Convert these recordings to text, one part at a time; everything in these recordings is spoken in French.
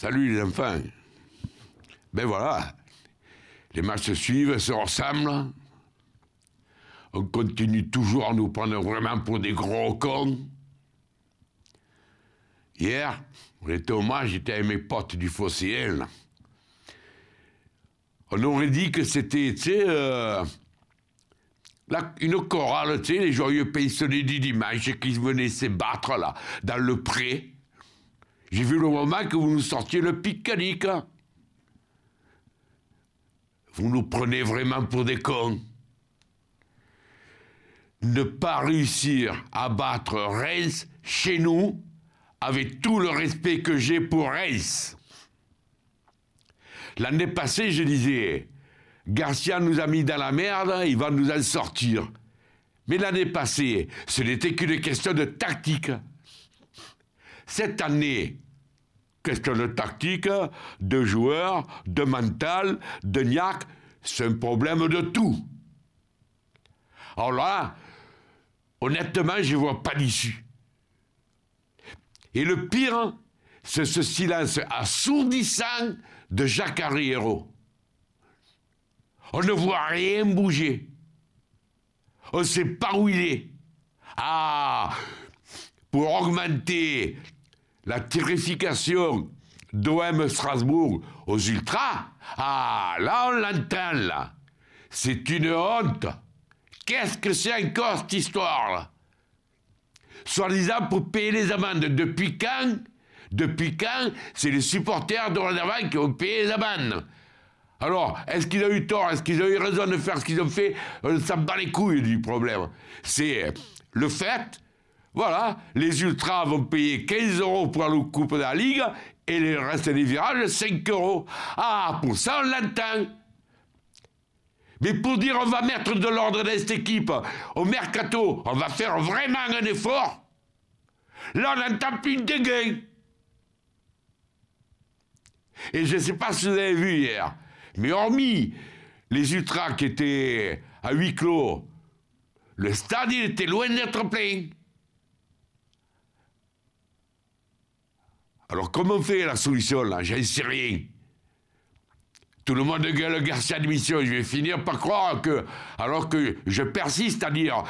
Salut les enfants. Ben voilà, les matchs se suivent, se ressemblent. On continue toujours à nous prendre vraiment pour des gros cons. Hier, on était au match, j'étais avec mes potes du Fosséen. On aurait dit que c'était, tu euh, une chorale, tu sais, les joyeux pensionnés du dimanche qui venaient se battre là, dans le pré j'ai vu le moment que vous nous sortiez le pique Vous nous prenez vraiment pour des cons. Ne pas réussir à battre Reims chez nous, avec tout le respect que j'ai pour Reims. L'année passée, je disais, Garcia nous a mis dans la merde, il va nous en sortir. Mais l'année passée, ce n'était qu'une question de tactique. Cette année, question de tactique, de joueur, de mental, de niaque, c'est un problème de tout. Alors là, honnêtement, je ne vois pas d'issue. Et le pire, c'est ce silence assourdissant de Jacques Arriero. On ne voit rien bouger. On ne sait pas où il est. Ah, pour augmenter la terrification d'OM Strasbourg aux Ultras, ah, là on l'entend, là. C'est une honte. Qu'est-ce que c'est encore cette histoire, là Soi-disant pour payer les amendes. Depuis quand Depuis quand c'est les supporters de l'avant qui ont payé les amendes alors, est-ce qu'ils ont eu tort Est-ce qu'ils ont eu raison de faire ce qu'ils ont fait euh, Ça me bat les couilles du problème. C'est le fait voilà, les ultras vont payer 15 euros pour le Coupe de la Ligue et le reste des virages, 5 euros. Ah, pour ça, on l'entend. Mais pour dire on va mettre de l'ordre dans cette équipe, au mercato, on va faire vraiment un effort, là, on n'entend plus de Et je ne sais pas si vous avez vu hier, mais hormis les ultras qui étaient à huis clos, le stade, était loin d'être plein. Alors comment fait la solution là J'en sais rien. Tout le monde gueule Garcia mission. Je vais finir par croire que, alors que je persiste à dire,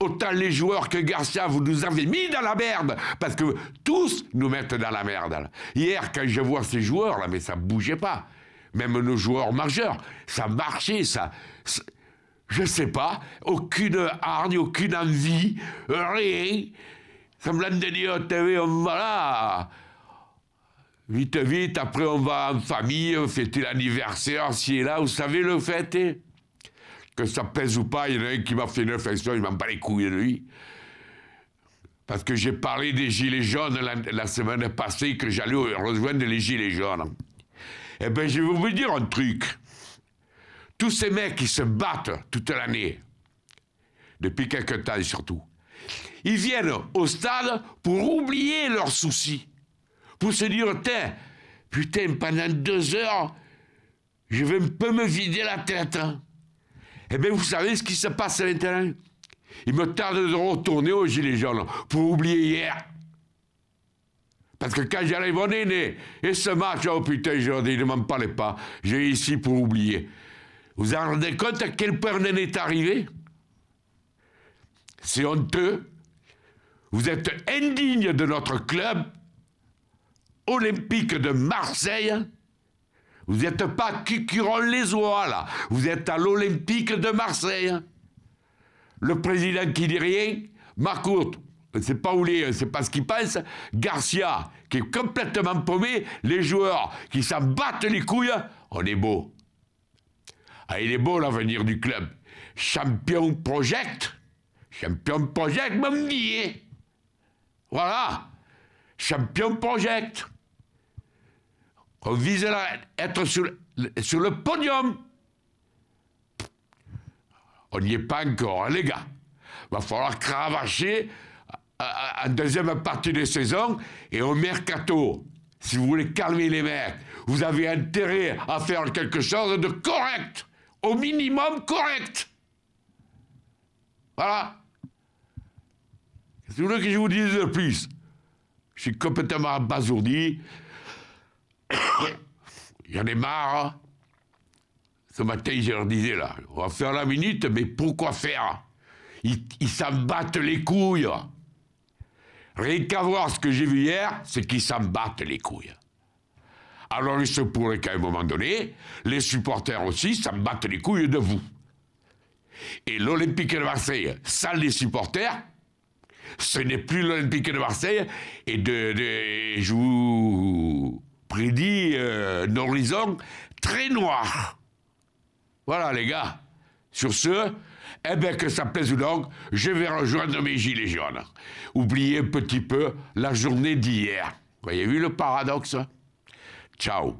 autant les joueurs que Garcia, vous nous avez mis dans la merde, parce que tous nous mettent dans la merde. Hier, quand je vois ces joueurs là, mais ça ne bougeait pas. Même nos joueurs majeurs, ça marchait, ça, Je je sais pas, aucune hargne, aucune envie, rien. Ça de dire, TV, on Vite, vite, après on va en famille fêter l'anniversaire, si et là, vous savez le fait hein Que ça pèse ou pas, il y en a un qui m'a fait une infection, il m'en pas les couilles lui. Parce que j'ai parlé des Gilets jaunes la, semaine passée, que j'allais rejoindre les Gilets jaunes. Eh bien, je vais vous dire un truc. Tous ces mecs qui se battent toute l'année, depuis quelque temps surtout, ils viennent au stade pour oublier leurs soucis pour se dire, putain, pendant deux heures, je vais un peu me vider la tête. Hein. Eh bien, vous savez ce qui se passe à l'intérieur Il me tarde de retourner au gilet jaunes pour oublier hier. Parce que quand j'arrive mon aîné, et ce match, oh putain, je dis, ne m'en parlez pas, j'ai ici pour oublier. Vous vous rendez compte à quel point on est arrivé C'est honteux. Vous êtes indigne de notre club olympique de Marseille, vous n'êtes pas cucuron les oies, là. Vous êtes à l'Olympique de Marseille. Le président qui dit rien, Marcourt, on ne sait pas où il est, on ne sait pas ce qu'il pense. Garcia, qui est complètement paumé. Les joueurs qui s'en battent les couilles. On est beau. Ah, il est beau l'avenir du club. Champion project. Champion project, mon Voilà. Champion project. On vise à être sur, le podium. On n'y est pas encore, hein, les gars. Va falloir cravacher en euh, euh, deuxième partie de saison et au mercato. Si vous voulez calmer les mecs, vous avez intérêt à faire quelque chose de correct, au minimum correct. Voilà. vous voulez que je vous dise plus. Je suis complètement abasourdi. J'en ai marre. Hein. Ce matin, je leur disais, là, on va faire la minute, mais pourquoi faire Ils, s'en battent les couilles. Rien qu'à voir ce que j'ai vu hier, c'est qu'ils s'en battent les couilles. Alors il se pourrait qu'à un moment donné, les supporters aussi s'en battent les couilles de vous. Et l'Olympique de Marseille, sans les supporters, ce n'est plus l'Olympique de Marseille et de, de vous prédit euh, horizon très noir. Voilà, les gars. Sur ce, eh bien que ça plaise ou non, je vais rejoindre mes gilets jaunes. Oubliez un petit peu la journée d'hier. Vous avez vu le paradoxe hein. Ciao